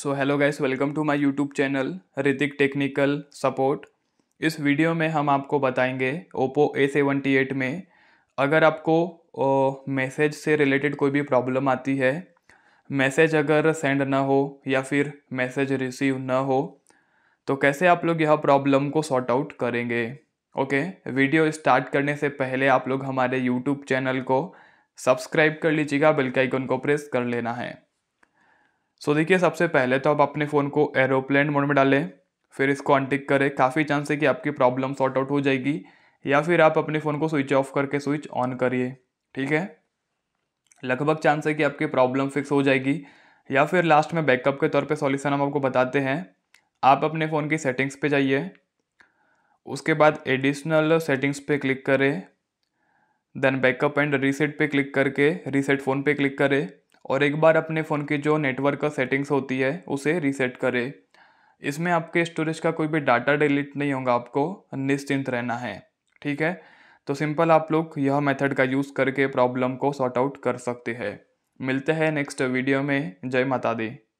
so hello guys welcome to my YouTube channel Hrithik technical support इस वीडियो में हम आपको बताएंगे ओप्पो ए सेवेंटी एट में अगर आपको मैसेज से रिलेटेड कोई भी प्रॉब्लम आती है मैसेज अगर सेंड ना हो या फिर मैसेज रिसीव ना हो तो कैसे आप लोग यह प्रॉब्लम को सॉर्ट आउट करेंगे ओके वीडियो स्टार्ट करने से पहले आप लोग हमारे यूट्यूब चैनल को सब्सक्राइब कर लीजिएगा बेल आइकन को प्रेस कर लेना है सो so, देखिए सबसे पहले तो आप अपने फ़ोन को एरोप्लेन मोड में डालें फिर इसको अनटिक करें काफ़ी चांस है कि आपकी प्रॉब्लम सॉर्ट आउट हो जाएगी या फिर आप अपने फ़ोन को स्विच ऑफ करके स्विच ऑन करिए ठीक है लगभग चांस है कि आपकी प्रॉब्लम फिक्स हो जाएगी या फिर लास्ट में बैकअप के तौर पे सॉल्यूशन हम आपको बताते हैं आप अपने फ़ोन की सेटिंग्स पे जाइए उसके बाद एडिशनल सेटिंग्स पे क्लिक करें देन बैकअप एंड रीसेट पे क्लिक करके रीसेट फ़ोन पे क्लिक करें और एक बार अपने फ़ोन की जो नेटवर्क का सेटिंग्स होती है उसे रीसेट करें इसमें आपके स्टोरेज का कोई भी डाटा डिलीट नहीं होगा आपको निश्चिंत रहना है ठीक है तो सिंपल आप लोग यह मेथड का यूज़ करके प्रॉब्लम को सॉर्ट आउट कर सकते हैं मिलते हैं नेक्स्ट वीडियो में जय माता दी